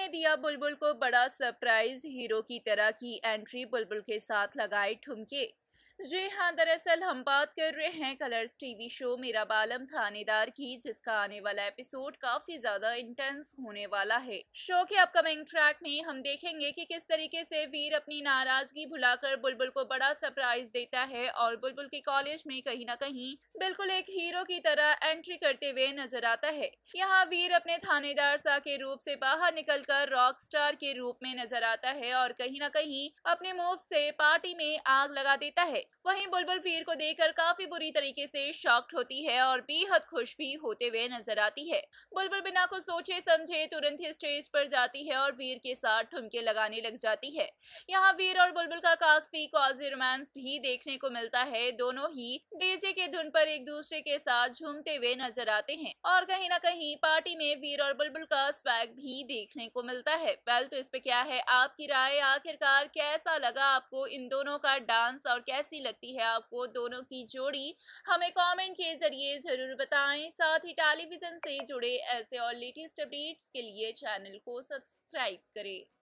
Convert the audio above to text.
ने दिया बुलबुल को बड़ा सरप्राइज हीरो की तरह की एंट्री बुलबुल के साथ लगाए ठुमके जी हाँ दरअसल हम बात कर रहे हैं कलर्स टीवी शो मेरा बालम थानेदार की जिसका आने वाला एपिसोड काफी ज्यादा इंटेंस होने वाला है शो के अपकमिंग ट्रैक में हम देखेंगे कि किस तरीके से वीर अपनी नाराजगी भुलाकर बुलबुल को बड़ा सरप्राइज देता है और बुलबुल के कॉलेज में कहीं ना कहीं बिल्कुल एक हीरो की तरह एंट्री करते हुए नजर आता है यहाँ वीर अपने थानेदार सा के रूप से बाहर निकल रॉक स्टार के रूप में नजर आता है और कहीं ना कहीं अपने मूव से पार्टी में आग लगा देता है वहीं बुलबुल फिर को देखकर काफी बुरी तरीके से शॉक्ड होती है और बेहद खुश भी होते हुए नजर आती है बुलबुल बिना कुछ सोचे समझे तुरंत ही स्टेज पर जाती है और वीर के साथ ठुमके लगाने लग जाती है यहाँ वीर और बुलबुल का काफी कॉजी रोमांस भी देखने को मिलता है दोनों ही डीजे के धुन पर एक दूसरे के साथ झूमते हुए नजर आते हैं और कहीं ना कहीं पार्टी में वीर और बुलबुल का स्वैग भी देखने को मिलता है वेल तो इस पे क्या है आपकी राय आखिरकार कैसा लगा आपको इन दोनों का डांस और कैसी कैसी लगती है आपको दोनों की जोड़ी हमें कमेंट के जरिए ज़रूर बताएं साथ ही टेलीविज़न से जुड़े ऐसे और लेटेस्ट अपडेट्स के लिए चैनल को सब्सक्राइब करें